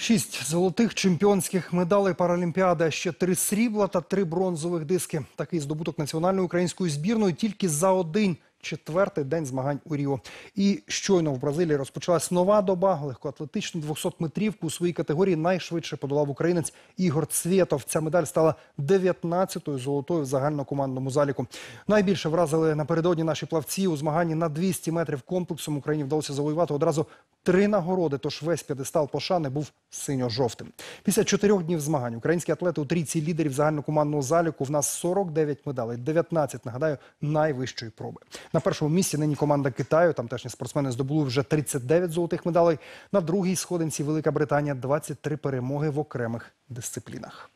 Шість золотих чемпіонських медалей Паралімпіади, ще три срібла та три бронзових диски. Такий здобуток національної української збірної тільки за один четвертий день змагань у Ріо. І щойно в Бразилії розпочалась нова доба. Легкоатлетичну 200-метрівку у своїй категорії найшвидше подолав українець Ігор Цвєтов. Ця медаль стала 19-ю золотою в загальнокомандному заліку. Найбільше вразили напередодні наші плавці у змаганні на 200 метрів комплексом Україні вдалося завоювати одразу три нагороди. Тож весь п'єдестал пошани був синьо-жовтим. Після чотирьох днів змагань українські атлети у трійці лідерів загальнокомандного заліку в нас 49 медалей, 19, нагадаю, найвищої проби. На першому місці нині команда Китаю. тамтешні спортсмени здобули вже 39 золотих медалей. На другій сходинці Велика Британія 23 перемоги в окремих дисциплінах.